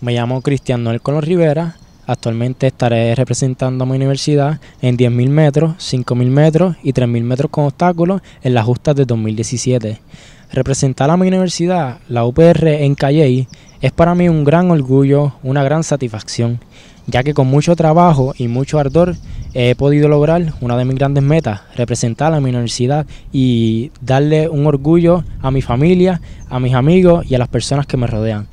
Me llamo Cristian Noel Colón Rivera. Actualmente estaré representando a mi universidad en 10.000 metros, 5.000 metros y 3.000 metros con obstáculos en las justas de 2017. Representar a mi universidad, la UPR en Calley, es para mí un gran orgullo, una gran satisfacción, ya que con mucho trabajo y mucho ardor he podido lograr una de mis grandes metas, representar a mi universidad y darle un orgullo a mi familia, a mis amigos y a las personas que me rodean.